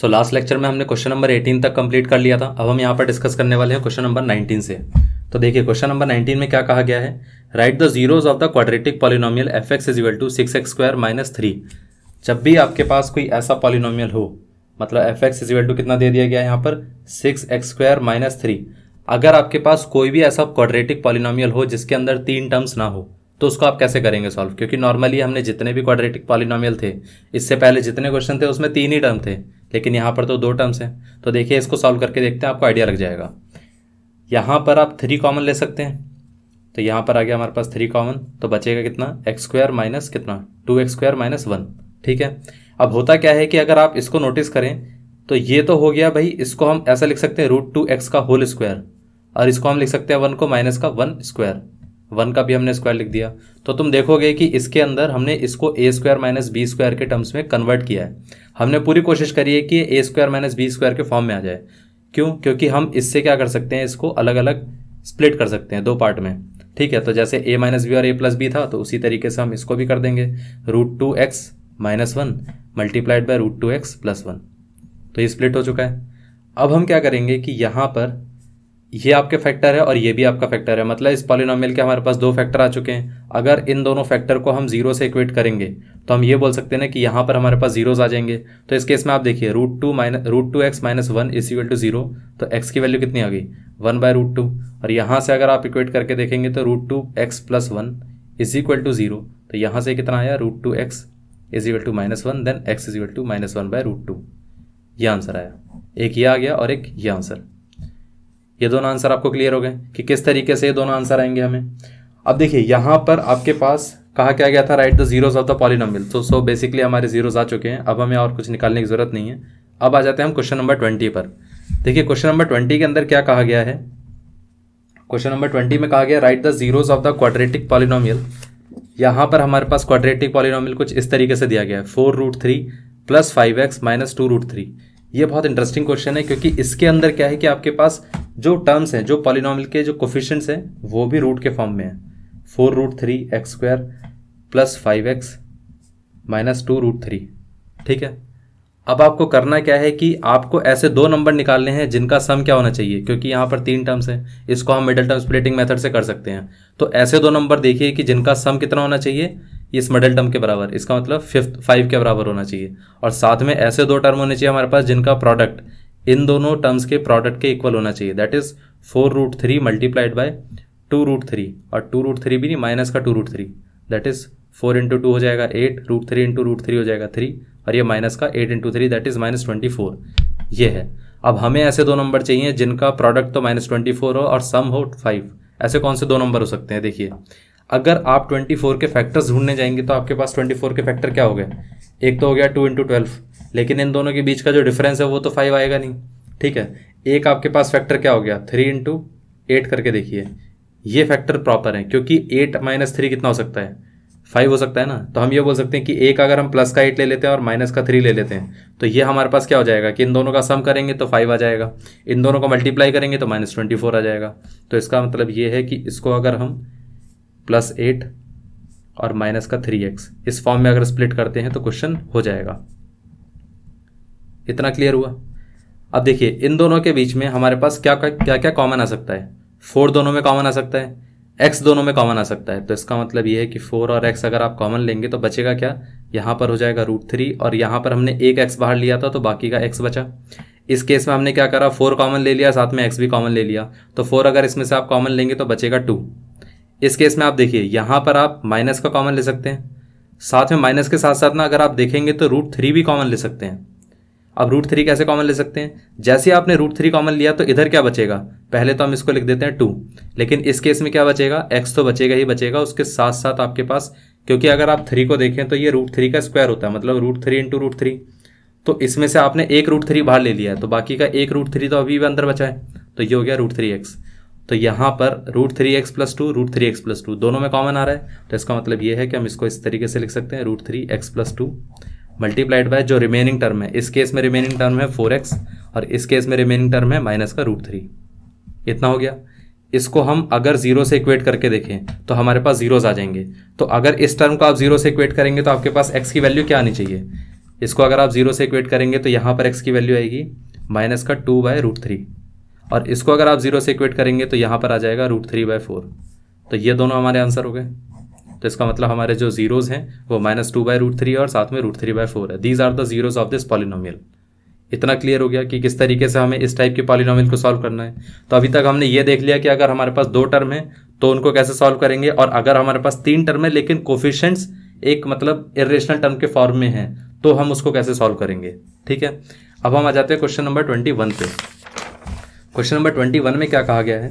so last lecture में हमने question number 18 तक कंप्लीट कर लिया था अब हम यहाँ पर डिस्कस करने वाले हैं क्वेश्चन नंबर 19 से तो देखिए क्वेश्चन नंबर 19 में क्या कहा गया है write the zeros of the quadratic polynomial F x is equal to six X square minus three जब भी आपके पास कोई ऐसा पॉलिनोमियल हो मतलब F x is equal to कितना दे दिया गया है यहाँ पर six X square minus three अगर आपके पास कोई भी ऐसा क्वाड्रेटिक पॉलिनोमियल हो जिसके अंदर तीन टर्म्स ना हो तो उसको आप कैसे करेंगे सॉल्व क्योंकि नॉर्मली हमने जितने भी क्वाड्रेटिक पॉलिनोमियल थे इससे पहले जितने क्वेश्चन थे उसमें तीन ही टर्म थे लेकिन यहाँ पर तो दो टर्म्स हैं तो देखिए इसको सॉल्व करके देखते हैं आपको आइडिया लग जाएगा यहाँ पर आप थ्री कॉमन ले सकते हैं तो यहाँ पर आ गया हमारे पास थ्री कॉमन तो बचेगा कितना एक्स स्क्वायर माइनस कितना two x square minus one ठीक है अब होता क्या है कि अगर आप इसको नोटिस करें तो ये तो हो गया भाई इसको हम ऐसा लिख सकते हैं रूट टू एक्स का होल स्क्वायर और इसको हम लिख सकते हैं वन को माइनस का वन स्क्वायर वन का भी हमने स्क्वायर लिख दिया तो तुम देखोगे कि इसके अंदर हमने इसको A square minus B square के टर्म्स में कन्वर्ट किया है हमने पूरी कोशिश करी है कि A square minus B square के फॉर्म में आ जाए क्यों क्योंकि हम इससे क्या कर सकते हैं इसको अलग अलग स्प्लिट कर सकते हैं दो पार्ट में ठीक है तो जैसे ए माइनस बी और ए प्लस बी था तो उसी तरीके से हम इसको भी कर देंगे root two X minus one multiplied by root two X plus one तो ये स्प्लिट हो चुका है अब हम क्या करेंगे कि यहाँ पर ये आपके फैक्टर है और ये भी आपका फैक्टर है मतलब इस पॉलिनोमियल के हमारे पास दो फैक्टर आ चुके हैं अगर इन दोनों फैक्टर को हम जीरो से इक्वेट करेंगे तो हम ये बोल सकते हैं कि यहाँ पर हमारे पास जीरोज आ जाएंगे तो इस केस में आप देखिए root two minus root two X minus one is equal to zero तो एक्स की वैल्यू कितनी आ गई वन बाय रूट टू और यहाँ से अगर आप इक्वेट करके देखेंगे तो root two X plus one is equal to zero तो यहाँ से कितना आया root two X is equal to minus one then X is equal to minus one by root two ये आंसर आया एक ये आ गया और एक ये आंसर ये दोनों आंसर आपको क्लियर हो गए कि किस तरीके से ये दोनों आंसर आएंगे हमें अब देखिए यहाँ पर आपके पास कहा क्या गया था write the zeros of the polynomial तो सो बेसिकली हमारे जीरोज आ चुके हैं अब हमें और कुछ निकालने की ज़रूरत नहीं है अब आ जाते हैं हम क्वेश्चन नंबर ट्वेंटी पर देखिए क्वेश्चन नंबर ट्वेंटी के अंदर क्या कहा गया है क्वेश्चन नंबर ट्वेंटी में कहा गया write the zeros of the quadratic polynomial यहाँ पर हमारे पास क्वाड्रेटिक पॉलिनोमियल कुछ इस तरीके से दिया गया है four root three plus five X minus two root three ये बहुत इंटरेस्टिंग क्वेश्चन है क्योंकि इसके अंदर क्या है कि आपके पास जो टर्म्स हैं जो पॉलिनॉमल के जो कोफिशेंट्स हैं वो भी रूट के फॉर्म में है four root three x square plus five X minus two root three ठीक है अब आपको करना क्या है कि आपको ऐसे दो नंबर निकालने हैं जिनका सम क्या होना चाहिए क्योंकि यहाँ पर तीन टर्म्स हैं इसको हम मिडल टर्म स्प्लिटिंग मेथड से कर सकते हैं तो ऐसे दो नंबर देखिए कि जिनका सम कितना होना चाहिए इस मॉडल टर्म के बराबर इसका मतलब फिफ्थ फाइव के बराबर होना चाहिए और साथ में ऐसे दो टर्म होने चाहिए हमारे पास जिनका प्रोडक्ट इन दोनों टर्म्स के प्रोडक्ट के इक्वल होना चाहिए that is four root three multiplied by two root three और टू रूट थ्री भी नहीं माइनस का two root three that is four into two हो जाएगा eight root three into root three हो जाएगा थ्री और ये माइनस का eight into three that is minus twenty four ये है अब हमें ऐसे दो नंबर चाहिए जिनका प्रोडक्ट तो माइनस ट्वेंटी फोर हो और सम हो फाइव ऐसे कौन से दो नंबर हो सकते हैं देखिए अगर आप 24 के फैक्टर्स ढूंढने जाएंगे तो आपके पास 24 के फैक्टर क्या हो गए एक तो हो गया टू इंटू ट्वेल्व लेकिन इन दोनों के बीच का जो डिफरेंस है वो तो फाइव आएगा नहीं ठीक है एक आपके पास फैक्टर क्या हो गया थ्री इंटू एट करके देखिए ये फैक्टर प्रॉपर है क्योंकि एट माइनस थ्री कितना हो सकता है फाइव हो सकता है ना तो हम ये बोल सकते हैं कि एक अगर हम प्लस का एट ले लेते हैं और माइनस का थ्री ले लेते हैं तो ये हमारे पास क्या हो जाएगा कि इन दोनों का सम करेंगे तो फाइव आ जाएगा इन दोनों को मल्टीप्लाई करेंगे तो माइनस ट्वेंटी फोर आ जाएगा तो इसका मतलब ये है कि इसको अगर हम प्लस एट और माइनस का थ्री एक्स इस फॉर्म में अगर स्प्लिट करते हैं तो क्वेश्चन हो जाएगा इतना क्लियर हुआ अब देखिए इन दोनों के बीच में हमारे पास क्या क्या क्या कॉमन आ सकता है फोर दोनों में कॉमन आ सकता है एक्स दोनों में कॉमन आ सकता है तो इसका मतलब यह है कि फोर और एक्स अगर आप कॉमन लेंगे तो बचेगा क्या यहां पर हो जाएगा रूट थ्री और यहां पर हमने एक एक्स बाहर लिया था तो बाकी का एक्स बचा इस केस में हमने क्या करा फोर कॉमन ले लिया साथ में एक्स भी कॉमन ले लिया तो फोर अगर इसमें से आप कॉमन लेंगे तो बचेगा टू इस केस में आप देखिए यहां पर आप माइनस का कॉमन ले सकते हैं साथ में माइनस के साथ साथ ना अगर आप देखेंगे तो रूट थ्री भी कॉमन ले सकते हैं अब रूट थ्री कैसे कॉमन ले सकते हैं जैसे आपने रूट थ्री कॉमन लिया तो इधर क्या बचेगा पहले तो हम इसको लिख देते हैं टू लेकिन इस केस में क्या बचेगा एक्स तो बचेगा ही बचेगा उसके साथ साथ आपके पास क्योंकि अगर आप थ्री को देखें तो ये रूट थ्री का स्क्वायर होता है मतलब root three into root three तो इसमें से आपने एक रूट थ्री बाहर ले लिया है तो बाकी का एक रूट थ्री तो अभी भी अंदर बचा है तो ये हो गया रूट थ्री एक्स तो यहाँ पर root three X plus two root three X plus two दोनों में कॉमन आ रहा है तो इसका मतलब ये है कि हम इसको इस तरीके से लिख सकते हैं root three X plus two multiplied by जो रिमेनिंग टर्म है इस केस में रिमेनिंग टर्म है फोर एक्स और इस केस में रिमेनिंग टर्म है माइनस का रूट थ्री इतना हो गया इसको हम अगर जीरो से इक्वेट करके देखें तो हमारे पास जीरोज आ जाएंगे तो अगर इस टर्म को आप जीरो से इक्वेट करेंगे तो आपके पास एक्स की वैल्यू क्या आनी चाहिए इसको अगर आप जीरो से इक्वेट करेंगे तो यहाँ पर एक्स की वैल्यू आएगी माइनस का टू बाय रूट थ्री और इसको अगर आप जीरो से इक्वेट करेंगे तो यहाँ पर आ जाएगा रूट थ्री बाय फोर तो ये दोनों हमारे आंसर हो गए तो इसका मतलब हमारे जो जीरोज़ हैं वो minus two by root three और साथ में रूट थ्री बाय फोर है these are the zeros of this polynomial इतना क्लियर हो गया कि किस तरीके से हमें इस टाइप के पॉलिनोमियल को सॉल्व करना है तो अभी तक हमने ये देख लिया कि अगर हमारे पास दो टर्म है तो उनको कैसे सॉल्व करेंगे और अगर हमारे पास तीन टर्म है लेकिन कोफिशेंट्स एक मतलब इरेशनल टर्म के फॉर्म में है तो हम उसको कैसे सॉल्व करेंगे ठीक है अब हम आ जाते हैं क्वेश्चन नंबर ट्वेंटी वन पे क्वेश्चन नंबर ट्वेंटी वन में क्या कहा गया है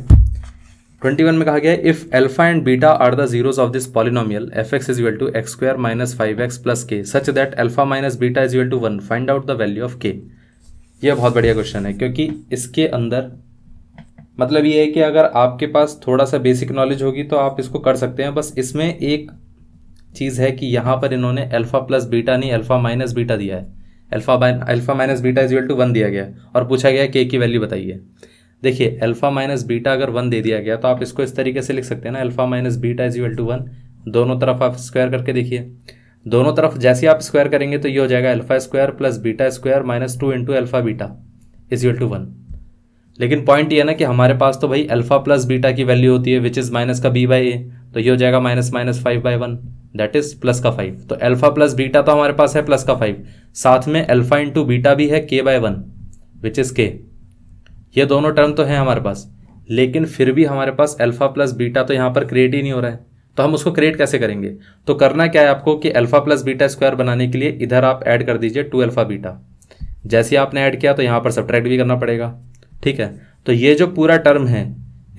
ट्वेंटी वन में कहा गया है if alpha and beta are the zeros of this polynomial F x is equal to x square minus five X plus K such that alpha minus beta is equal to one find out the value of K ये बहुत बढ़िया question है क्योंकि इसके अंदर मतलब ये है कि अगर आपके पास थोड़ा सा बेसिक नॉलेज होगी तो आप इसको कर सकते हैं बस इसमें एक चीज़ है कि यहाँ पर इन्होंने अल्फ़ा प्लस बीटा नहीं अल्फ़ा माइनस बीटा दिया है alpha alpha minus beta is to one दिया गया और पूछा गया के की वैल्यू बताइए देखिए अल्फ़ा माइनस बीटा अगर वन दे दिया गया तो आप इसको इस तरीके से लिख सकते हैं ना alpha minus beta is equal to one दोनों तरफ आप स्क्वायर करके देखिए दोनों तरफ जैसे आप स्क्वायर करेंगे तो ये हो जाएगा alpha square plus beta square minus two into alpha beta is equal to one लेकिन पॉइंट ये ना कि हमारे पास तो भाई अल्फ़ा प्लस बीटा की वैल्यू होती है विच इज़ माइनस का बी बाई ए तो ये हो जाएगा minus minus five by one that is plus का फाइव तो अल्फा प्लस बीटा तो हमारे पास है प्लस का फाइव साथ में अल्फा इंटू बीटा भी है के बाय वन विच इज के ये दोनों टर्म तो हैं हमारे पास लेकिन फिर भी हमारे पास अल्फ़ा प्लस बीटा तो यहाँ पर क्रिएट ही नहीं हो रहा है तो हम उसको क्रिएट कैसे करेंगे तो करना क्या है आपको कि अल्फ़ा प्लस बीटा स्क्वायर बनाने के लिए इधर आप ऐड कर दीजिए टू अल्फ़ा बीटा जैसे आपने ऐड किया तो यहाँ पर सब्ट्रैक्ट भी करना पड़ेगा ठीक है तो ये जो पूरा टर्म है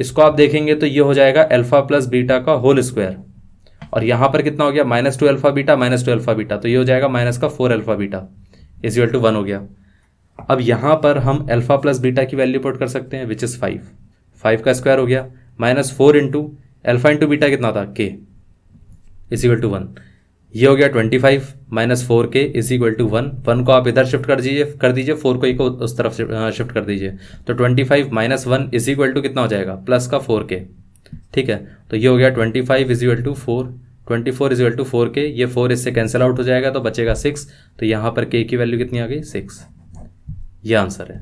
इसको आप देखेंगे तो ये हो जाएगा अल्फ़ा प्लस बीटा का होल स्क्वायर और यहाँ पर कितना हो गया minus two alpha beta minus two alpha beta तो ये हो जाएगा माइनस का four alpha beta is to one हो गया अब यहाँ पर हम अल्फ़ा प्लस बीटा की वैल्यू पुट कर सकते हैं विच इज़ फाइव फाइव का स्क्वायर हो गया minus four into alpha into beta कितना था के इज इक्वल टू वन ये हो गया twenty five minus four K is equal to one one को आप इधर शिफ्ट कर दीजिए कर दीजिए फोर को एक उस तरफ शिफ्ट कर दीजिए तो twenty five minus one is equal to कितना हो जाएगा प्लस का फोर के ठीक है तो ये हो गया twenty five is equal to four twenty four is equal to four K ये फोर इससे कैंसिल आउट हो जाएगा तो बचेगा सिक्स तो यहाँ पर के की वैल्यू कितनी आ गई सिक्स ये आंसर है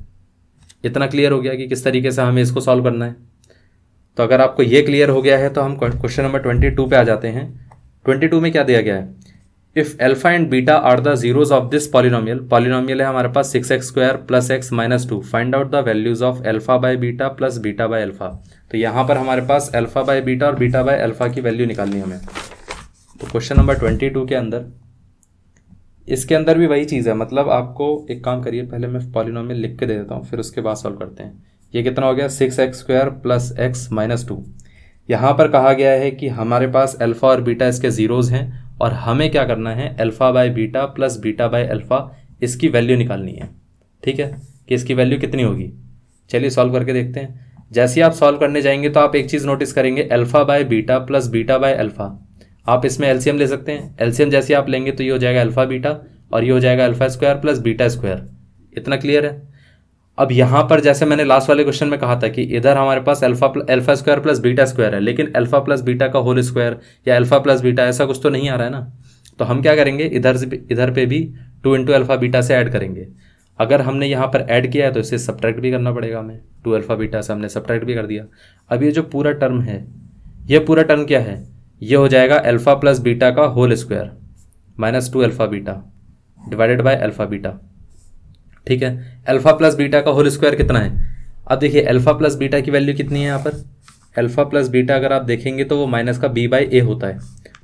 इतना क्लियर हो गया कि किस तरीके से हमें इसको सॉल्व करना है तो अगर आपको ये क्लियर हो गया है तो हम क्वेश्चन नंबर ट्वेंटी टू पे आ जाते हैं ट्वेंटी टू में क्या दिया गया है if alpha and beta are the zeros of this polynomial polynomial है हमारे पास six X square plus x minus two find out the values of alpha by beta plus beta by alpha तो यहाँ पर हमारे पास एल्फा बाय बीटा और beta by alpha की वैल्यू निकालनी हमें तो क्वेश्चन नंबर ट्वेंटी टू के अंदर इसके अंदर भी वही चीज़ है मतलब आपको एक काम करिए पहले मैं पॉलिनोम लिख के दे देता हूँ फिर उसके बाद सॉल्व करते हैं ये कितना हो गया six X square plus x minus two यहाँ पर कहा गया है कि हमारे पास अल्फ़ा और बीटा इसके ज़ीरोज़ हैं और हमें क्या करना है alpha by beta plus beta by alpha इसकी वैल्यू निकालनी है ठीक है कि इसकी वैल्यू कितनी होगी चलिए सॉल्व करके देखते हैं जैसे ही आप सॉल्व करने जाएंगे तो आप एक चीज़ नोटिस करेंगे alpha by beta plus beta by alpha आप इसमें एल्सियम ले सकते हैं एल्सियम जैसे आप लेंगे तो ये हो जाएगा अल्फ़ा बीटा और ये हो जाएगा alpha square plus beta square इतना क्लियर है अब यहाँ पर जैसे मैंने लास्ट वाले क्वेश्चन में कहा था कि इधर हमारे पास alpha alpha square plus beta square है लेकिन अल्फा प्लस बीटा का होल स्क्वायर या अल्फा प्लस बीटा ऐसा कुछ तो नहीं आ रहा है ना तो हम क्या करेंगे इधर से इधर पे भी टू इंटू अल्फा बीटा से ऐड करेंगे अगर हमने यहाँ पर ऐड किया है तो इसे सब्ट्रैक्ट भी करना पड़ेगा हमें टू अल्फा बीटा से हमने सब्ट्रैक्ट भी कर दिया अब ये जो पूरा टर्म है ये पूरा टर्म क्या है ये हो जाएगा अल्फ़ा प्लस बीटा का whole square minus two alpha beta divided by alpha beta ठीक है अल्फ़ा प्लस बीटा का होल स्क्वायर कितना है अब देखिए अल्फ़ा प्लस बीटा की वैल्यू कितनी है यहाँ पर अल्फ़ा प्लस बीटा अगर आप देखेंगे तो वो माइनस का बी बाई ए होता है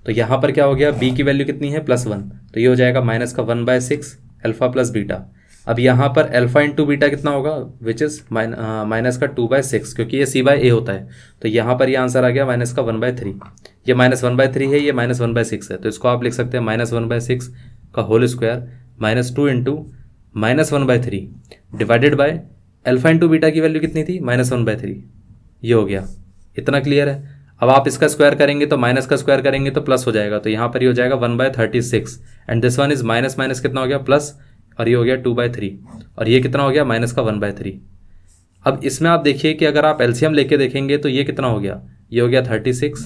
तो यहाँ पर क्या हो गया बी की वैल्यू कितनी है प्लस वन तो ये हो जाएगा माइनस का one by six alpha plus beta अब यहाँ पर अल्फा इंटू बीटा कितना होगा विच इज़ माइनस का टू बाय सिक्स क्योंकि ये सी बाय ए होता है तो यहाँ पर ये आंसर आ गया माइनस का वन बाय थ्री ये माइनस वन बाय थ्री है ये माइनस वन बाय सिक्स है तो इसको आप लिख सकते हैं माइनस वन बाय सिक्स का whole square minus two into minus one by three divided by alpha into beta की वैल्यू कितनी थी माइनस वन बाय थ्री ये हो गया इतना क्लियर है अब आप इसका स्क्वायर करेंगे तो माइनस का स्क्वायर करेंगे तो प्लस हो जाएगा तो यहाँ पर ये हो जाएगा one by thirty six and this one is minus minus कितना हो गया प्लस और ये हो गया टू बाय थ्री और ये कितना हो गया माइनस का वन बाय थ्री अब इसमें आप देखिए कि अगर आप एलसीएम लेके देखेंगे तो ये कितना हो गया ये हो गया थर्टी सिक्स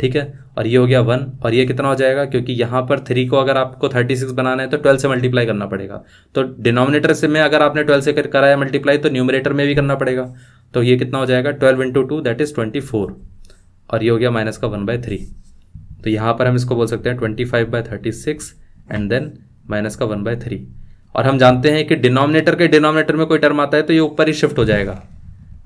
ठीक है और ये हो गया वन और ये कितना हो जाएगा क्योंकि यहाँ पर थ्री को अगर आपको थर्टी सिक्स बनाना है तो ट्वेल्व से मल्टीप्लाई करना पड़ेगा तो डिनोमिनेटर से में अगर आपने ट्वेल्व से कर, कराया मल्टीप्लाई तो न्यूमिनेटर में भी करना पड़ेगा तो ये कितना हो जाएगा twelve into two that is twenty four और ये हो गया माइनस का वन बाय थ्री तो यहाँ पर हम इसको बोल सकते हैं twenty five by thirty six and then minus का वन बाय थ्री और हम जानते हैं कि डिनोमिनेटर के डिनोमिनेटर में कोई टर्म आता है तो ये ऊपर ही शिफ्ट हो जाएगा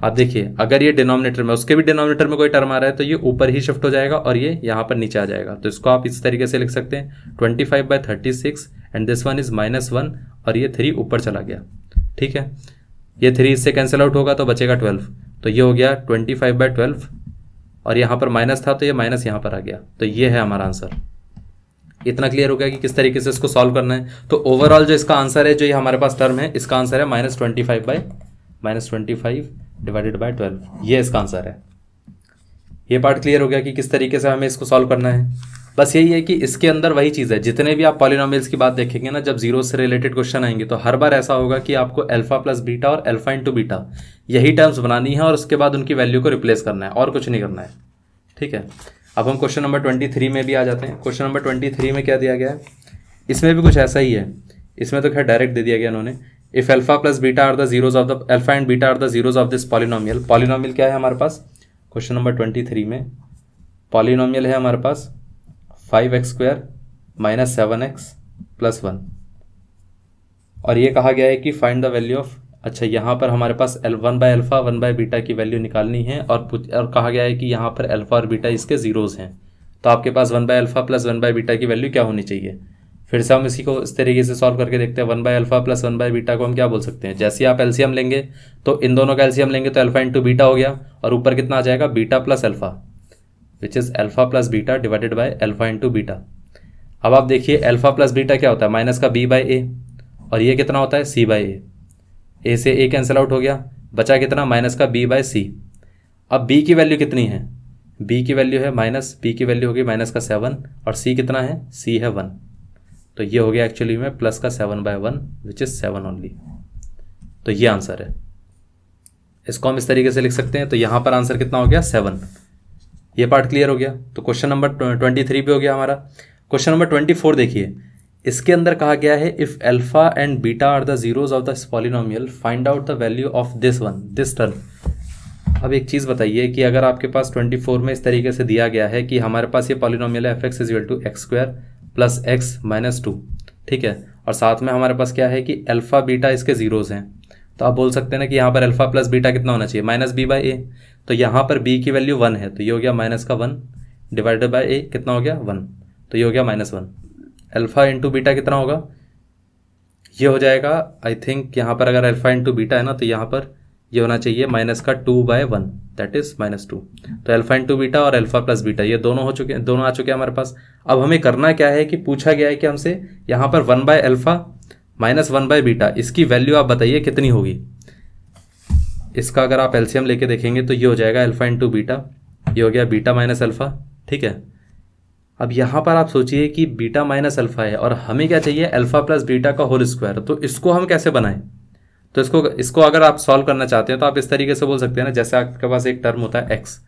आप देखिए अगर ये डिनोमिनेटर में उसके भी डिनोमिनेटर में कोई टर्म आ रहा है तो ये ऊपर ही शिफ्ट हो जाएगा और ये यहाँ पर नीचे आ जाएगा तो इसको आप इस तरीके से लिख सकते हैं twenty five by thirty six and this one is minus one और ये थ्री ऊपर चला गया ठीक है ये थ्री इससे कैंसिल आउट होगा तो बचेगा ट्वेल्व तो ये हो गया ट्वेंटी फाइव बाई ट्वेल्व और यहाँ पर माइनस था तो ये माइनस यहाँ पर आ गया तो ये है हमारा आंसर इतना क्लियर हो गया कि किस तरीके से इसको सॉल्व करना है तो ओवरऑल जो इसका आंसर है जो ये हमारे पास टर्म है इसका आंसर है minus twenty five by minus twenty five divided by twelve ये इसका आंसर है ये पार्ट क्लियर हो गया कि किस तरीके से हमें इसको सॉल्व करना है बस यही है कि इसके अंदर वही चीज़ है जितने भी आप पॉलिनॉमिल्स की बात देखेंगे ना जब जीरो से रिलेटेड क्वेश्चन आएंगे तो हर बार ऐसा होगा कि आपको अल्फा प्लस बीटा और अल्फा इंटू बीटा यही टर्म्स बनानी है और उसके बाद उनकी वैल्यू को रिप्लेस करना है और कुछ नहीं करना है ठीक है अब हम क्वेश्चन नंबर ट्वेंटी थ्री में भी आ जाते हैं क्वेश्चन नंबर ट्वेंटी थ्री में क्या दिया गया है इसमें भी कुछ ऐसा ही है इसमें तो खैर डायरेक्ट दे दिया गया उन्होंने if alpha plus beta are the zeros of the alpha and beta are the zeros of this polynomial polynomial क्या है हमारे पास क्वेश्चन नंबर ट्वेंटी थ्री में पॉलिनोमियल है हमारे पास five x square minus seven x plus one और ये कहा गया है कि फाइंड द वैल्यू ऑफ अच्छा यहाँ पर हमारे पास L one by alpha one by beta की वैल्यू निकालनी है और और कहा गया है कि यहाँ पर अल्फ़ा और बीटा इसके ज़ीरोज़ हैं तो आपके पास one by alpha plus one by beta की वैल्यू क्या होनी चाहिए फिर से हम इसी को इस तरीके से सॉल्व करके देखते हैं one by alpha plus one by beta को हम क्या बोल सकते हैं जैसे आप एल्सियम लेंगे तो इन दोनों का एल्सीयम लेंगे तो अल्फ़ा इंटू बीटा हो गया और ऊपर कितना आ जाएगा beta plus alpha which is alpha plus beta divided by alpha into beta अब आप देखिए अल्फ़ा प्लस बीटा क्या होता है माइनस का बी बाई ए और ये कितना होता है सी बाई ए ए से ए कैंसिल आउट हो गया बचा कितना माइनस का बी बाय सी अब बी की वैल्यू कितनी है बी की वैल्यू है माइनस बी की वैल्यू होगी माइनस का सेवन और सी कितना है सी है वन तो ये हो गया एक्चुअली में प्लस का seven by one which is seven only तो ये आंसर है इसको हम इस तरीके से लिख सकते हैं तो यहाँ पर आंसर कितना हो गया सेवन ये पार्ट क्लियर हो गया तो क्वेश्चन नंबर ट्वेंटी थ्री भी हो गया हमारा क्वेश्चन नंबर ट्वेंटी फोर देखिए इसके अंदर कहा गया है if alpha and beta are the zeros of the polynomial find out the value of this one this term अब एक चीज़ बताइए कि अगर आपके पास 24 में इस तरीके से दिया गया है कि हमारे पास ये पॉलिनोमियल है f x is two x square plus x minus two ठीक है और साथ में हमारे पास क्या है कि अल्फ़ा बीटा इसके ज़ीरोज़ हैं तो आप बोल सकते हैं ना कि यहाँ पर अल्फ़ा प्लस बीटा कितना होना चाहिए माइनस बी बाई ए तो यहाँ पर बी की वैल्यू वन है तो ये हो गया माइनस का वन डिवाइडेड बाई ए कितना हो गया वन तो ये हो गया minus one alpha into beta कितना होगा ये हो जाएगा आई थिंक यहाँ पर अगर अल्फ़ा इंटू बीटा है ना तो यहाँ पर ये होना चाहिए माइनस का two by one that is minus two तो अल्फा इंटू बीटा और अल्फा प्लस बीटा ये दोनों हो चुके हैं दोनों आ चुके हैं हमारे पास अब हमें करना क्या है कि पूछा गया है कि हमसे यहाँ पर one by alpha minus one by beta इसकी वैल्यू आप बताइए कितनी होगी इसका अगर आप एल्सियम लेके देखेंगे तो ये हो जाएगा अल्फा इंटू बीटा ये हो गया बीटा माइनस अल्फा ठीक है अब यहाँ पर आप सोचिए कि बीटा माइनस अल्फ़ा है और हमें क्या चाहिए अल्फ़ा प्लस बीटा का होल स्क्वायर तो इसको हम कैसे बनाएं तो इसको इसको अगर आप सॉल्व करना चाहते हैं तो आप इस तरीके से बोल सकते हैं ना जैसे आपके पास एक टर्म होता है एक्स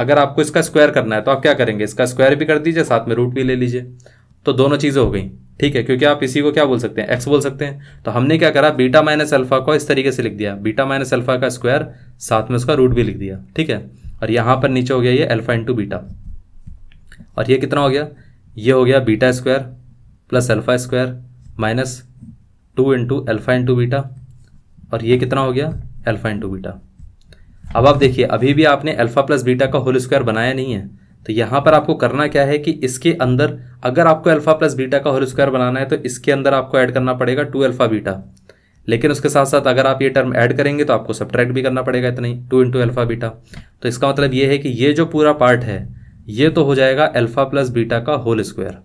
अगर आपको इसका स्क्वायर करना है तो आप क्या करेंगे इसका स्क्वायर भी कर दीजिए साथ में रूट भी ले लीजिए तो दोनों चीज़ें हो गई ठीक है क्योंकि आप इसी को क्या बोल सकते हैं एक्स बोल सकते हैं तो हमने क्या करा बीटा माइनस अल्फ़ा को इस तरीके से लिख दिया बीटा माइनस अल्फ़ा का स्क्वायर साथ में उसका रूट भी लिख दिया ठीक है और यहाँ पर नीचे हो गया ये अल्फ़ा इंटू बीटा और ये कितना हो गया ये हो गया beta square plus alpha square minus two into alpha into beta और ये कितना हो गया अल्फ़ा इंटू बीटा अब आप देखिए अभी भी आपने अल्फ़ा प्लस बीटा का होल स्क्वायर बनाया नहीं है तो यहाँ पर आपको करना क्या है कि इसके अंदर अगर आपको अल्फ़ा प्लस बीटा का होल स्क्वायर बनाना है तो इसके अंदर आपको ऐड करना पड़ेगा टू अल्फ़ा बीटा लेकिन उसके साथ साथ अगर आप ये टर्म ऐड करेंगे तो आपको सब्ट्रैक्ट भी करना पड़ेगा इतना ही टू इंटू अल्फ़ा बीटा तो इसका मतलब ये है कि ये जो पूरा पार्ट है ये तो हो जाएगा अल्फा प्लस बीटा का होल स्क्वायर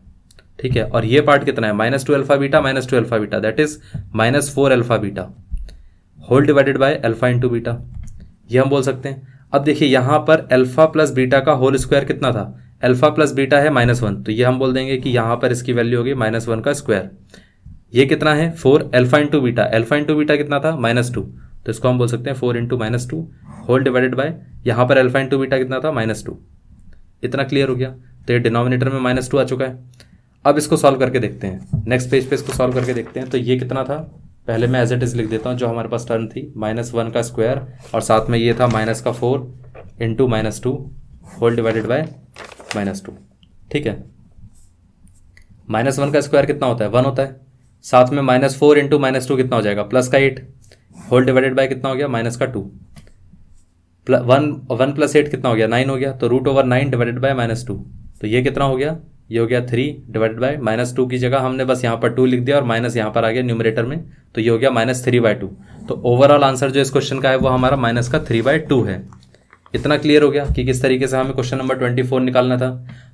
ठीक है और ये पार्ट कितना है minus two alpha beta minus two alpha beta that is minus four alpha beta whole divided by alpha into beta ये हम बोल सकते हैं अब देखिए यहां पर अल्फा प्लस बीटा का होल स्क्वायर कितना था अल्फा प्लस बीटा है माइनस वन तो ये हम बोल देंगे कि यहां पर इसकी वैल्यू होगी माइनस वन का स्क्वायर ये कितना है four alpha into beta alpha into beta कितना था माइनस टू तो इसको हम बोल सकते हैं four into minus two whole divided by यहां पर एल्फा इंटू बीटा कितना था माइनस टू इतना क्लियर हो गया तो ये डिनोमिनेटर में माइनस टू आ चुका है अब इसको सॉल्व करके देखते हैं नेक्स्ट पेज पे इसको सॉल्व करके देखते हैं तो ये कितना था पहले मैं एज एट इज़ लिख देता हूँ जो हमारे पास टर्न थी माइनस वन का स्क्वायर और साथ में ये था माइनस का four into minus two whole divided by minus two ठीक है माइनस वन का स्क्वायर कितना होता है वन होता है साथ में minus four into minus two कितना हो जाएगा प्लस का एट होल डिवाइडेड बाय कितना हो गया माइनस का two one one plus eight कितना हो गया नाइन हो गया तो root over nine divided by minus two तो ये कितना हो गया ये हो गया three divided by minus two की जगह हमने बस यहाँ पर टू लिख दिया और माइनस यहाँ पर आ गया न्यूमरेटर में तो ये हो गया माइनस थ्री बाय टू तो ओवरऑल आंसर जो इस क्वेश्चन का है वो हमारा माइनस का थ्री बाय टू है इतना क्लियर हो गया कि किस तरीके से हमें क्वेश्चन नंबर ट्वेंटी फोर निकालना था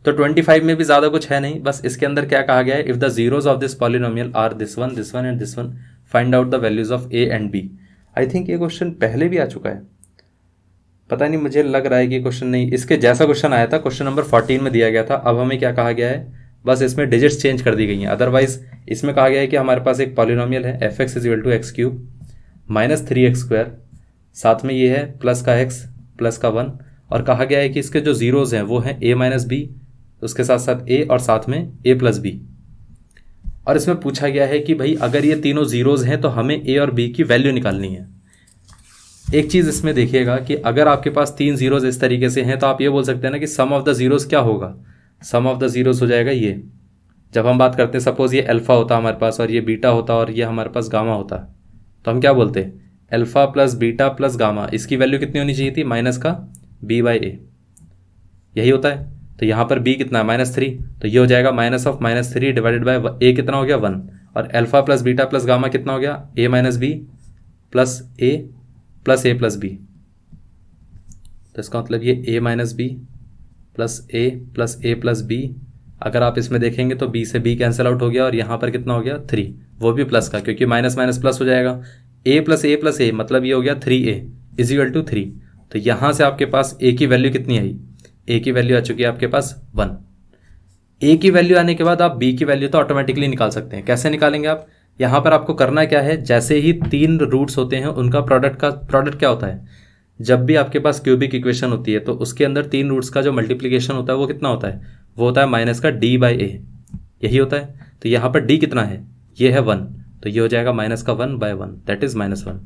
तो ट्वेंटी फाइव में भी ज़्यादा कुछ है नहीं बस इसके अंदर क्या कहा गया है if the zeros of this polynomial are this one this one and this one find out the values of a and b I think ये क्वेश्चन पहले भी आ चुका है पता नहीं मुझे लग रहा है कि क्वेश्चन नहीं इसके जैसा क्वेश्चन आया था क्वेश्चन नंबर फोर्टीन में दिया गया था अब हमें क्या कहा गया है बस इसमें डिजिट्स चेंज कर दी गई हैं अदरवाइज इसमें कहा गया है कि हमारे पास एक पॉलिनोमियल है f x equal two x cube minus three x square साथ में ये है प्लस का एक्स प्लस का वन और कहा गया है कि इसके जो ज़ीरोज़ हैं वो हैं ए माइनस बी उसके साथ साथ ए और साथ में ए प्लस बी और इसमें पूछा गया है कि भाई अगर ये तीनों ज़ीरोज़ हैं तो हमें ए और बी की वैल्यू निकालनी है एक चीज़ इसमें देखिएगा कि अगर आपके पास तीन जीरोज़ इस तरीके से हैं तो आप ये बोल सकते हैं ना कि सम ऑफ़ द ज़ीरोज़ क्या होगा सम ऑफ़ द ज़ीरोज़ हो जाएगा ये जब हम बात करते हैं सपोज़ ये अल्फ़ा होता हमारे पास और ये बीटा होता और ये हमारे पास गामा होता तो हम क्या बोलते हैं alpha plus beta plus gamma इसकी वैल्यू कितनी होनी चाहिए थी माइनस का बी बाई ए यही होता है तो यहाँ पर बी कितना है माइनस थ्री तो ये हो जाएगा minus of minus three divided by a कितना हो गया वन और alpha plus beta plus gamma कितना हो गया a minus b plus a plus a plus b तो इसका मतलब ये a minus b plus a plus a plus b अगर आप इसमें देखेंगे तो बी से बी कैंसिल आउट हो गया और यहाँ पर कितना हो गया थ्री वो भी प्लस का क्योंकि माइनस माइनस प्लस हो जाएगा ए प्लस ए प्लस ए मतलब ये हो गया three a equal to three तो यहाँ से आपके पास ए की वैल्यू कितनी आई ए की वैल्यू आ चुकी है आपके पास वन ए की वैल्यू आने के बाद आप बी की वैल्यू तो ऑटोमेटिकली निकाल सकते हैं कैसे निकालेंगे आप यहाँ पर आपको करना क्या है जैसे ही तीन रूट्स होते हैं उनका प्रोडक्ट का प्रोडक्ट क्या होता है जब भी आपके पास क्यूबिक इक्वेशन होती है तो उसके अंदर तीन रूट्स का जो मल्टीप्लीकेशन होता है वो कितना होता है वो होता है माइनस का डी बाई ए यही होता है तो यहाँ पर डी कितना है ये है वन तो ये हो जाएगा माइनस का one by one that is minus one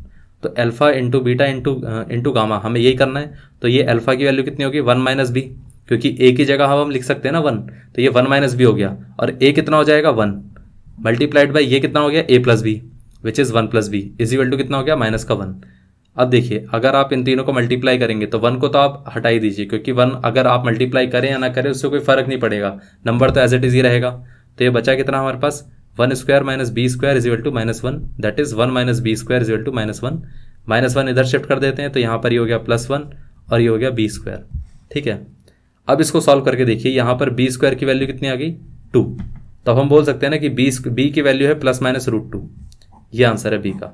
तो alpha into beta into into gamma हमें यही करना है तो ये अल्फ़ा की वैल्यू कितनी होगी वन माइनस बी क्योंकि ए की जगह हम लिख सकते हैं ना वन तो ये वन माइनस बी हो गया और ए कितना हो जाएगा वन मल्टीप्लाइड बाई ये कितना हो गया a plus b which is one plus b equal to कितना हो गया माइनस का वन अब देखिए अगर आप इन तीनों को मल्टीप्लाई करेंगे तो वन को तो आप हटा ही दीजिए क्योंकि वन अगर आप मल्टीप्लाई करें या ना करें उससे कोई फर्क नहीं पड़ेगा नंबर तो एज इट इज ही रहेगा तो ये बचा कितना हमारे पास one square minus B square equal to minus one that is one minus B square equal to minus one minus one इधर शिफ्ट कर देते हैं तो यहाँ पर ये हो गया प्लस वन और ये हो गया बी स्क्वायर ठीक है अब इसको सॉल्व करके देखिए यहाँ पर बी स्क्वायर की वैल्यू कितनी आ गई टू तो हम बोल सकते हैं ना कि बी बी की वैल्यू है प्लस माइनस रूट टू ये आंसर है बी का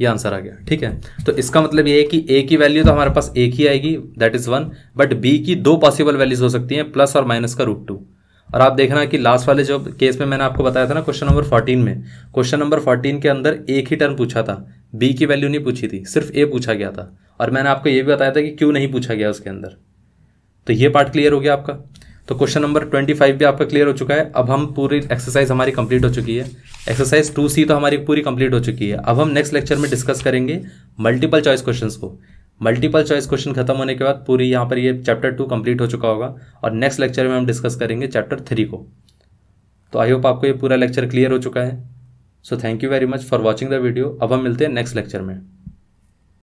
ये आंसर आ गया ठीक है तो इसका मतलब ये है कि ए की वैल्यू तो हमारे पास एक ही आएगी that is one but b की दो पॉसिबल वैल्यूज हो सकती हैं प्लस और माइनस का रूट टू और आप देखना कि लास्ट वाले जो केस में मैंने आपको बताया था ना क्वेश्चन नंबर फोर्टीन में क्वेश्चन नंबर फोर्टीन के अंदर एक ही टर्म पूछा था बी की वैल्यू नहीं पूछी थी सिर्फ ए पूछा गया था और मैंने आपको यह भी बताया था कि क्यों नहीं पूछा गया उसके अंदर तो ये पार्ट क्लियर हो गया आपका तो क्वेश्चन नंबर ट्वेंटी फाइव भी आपका क्लियर हो चुका है अब हम पूरी एक्सरसाइज हमारी कंप्लीट हो चुकी है एक्सरसाइज टू सी तो हमारी पूरी कंप्लीट हो चुकी है अब हम नेक्स्ट लेक्चर में डिस्कस करेंगे मल्टीपल चॉइस क्वेश्चन को मल्टीपल चॉइस क्वेश्चन खत्म होने के बाद पूरी यहाँ पर ये चैप्टर टू कंप्लीट हो चुका होगा और नेक्स्ट लेक्चर में हम डिस्कस करेंगे चैप्टर थ्री को तो आई होप आपको ये पूरा लेक्चर क्लियर हो चुका है so thank you very much for watching the video अब हम मिलते हैं नेक्स्ट लेक्चर में